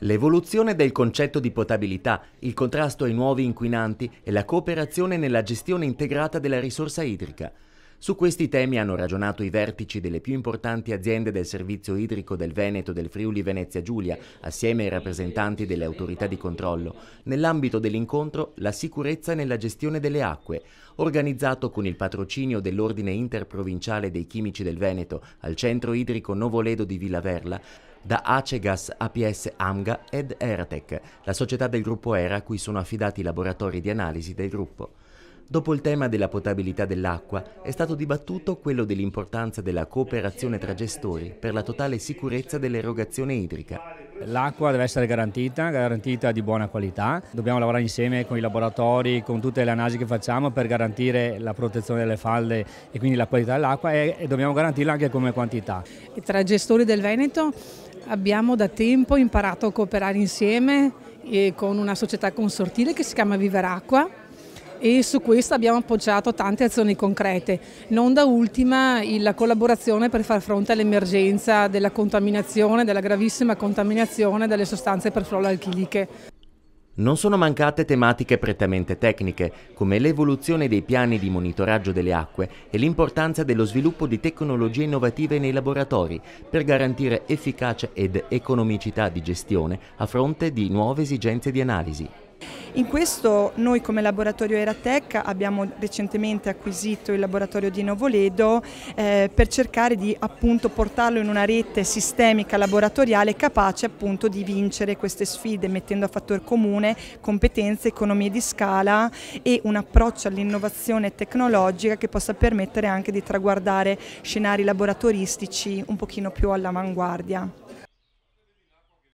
L'evoluzione del concetto di potabilità, il contrasto ai nuovi inquinanti e la cooperazione nella gestione integrata della risorsa idrica su questi temi hanno ragionato i vertici delle più importanti aziende del servizio idrico del Veneto e del Friuli Venezia Giulia, assieme ai rappresentanti delle autorità di controllo, nell'ambito dell'incontro La sicurezza nella gestione delle acque, organizzato con il patrocinio dell'Ordine Interprovinciale dei Chimici del Veneto al Centro Idrico Novoledo di Villa Verla, da Acegas, APS Amga ed Eratec, la società del gruppo ERA a cui sono affidati i laboratori di analisi del gruppo. Dopo il tema della potabilità dell'acqua, è stato dibattuto quello dell'importanza della cooperazione tra gestori per la totale sicurezza dell'erogazione idrica. L'acqua deve essere garantita, garantita di buona qualità. Dobbiamo lavorare insieme con i laboratori, con tutte le analisi che facciamo per garantire la protezione delle falde e quindi la qualità dell'acqua e, e, dobbiamo garantirla anche come quantità. E tra gestori del Veneto abbiamo da tempo imparato a cooperare insieme eh, con una società consortile che si chiama Viveracqua e su questo abbiamo appoggiato tante azioni concrete, non da ultima la collaborazione per far fronte all'emergenza della contaminazione, della gravissima contaminazione delle sostanze perfluoralchiliche. Non sono mancate tematiche prettamente tecniche, come l'evoluzione dei piani di monitoraggio delle acque e l'importanza dello sviluppo di tecnologie innovative nei laboratori per garantire efficacia ed economicità di gestione a fronte di nuove esigenze di analisi. In questo noi come laboratorio Eratec abbiamo recentemente acquisito il laboratorio di Novoledo eh, per cercare di appunto portarlo in una rete sistemica laboratoriale capace appunto di vincere queste sfide mettendo a fattore comune competenze, economie di scala e un approccio all'innovazione tecnologica che possa permettere anche di traguardare scenari laboratoristici un pochino più all'avanguardia.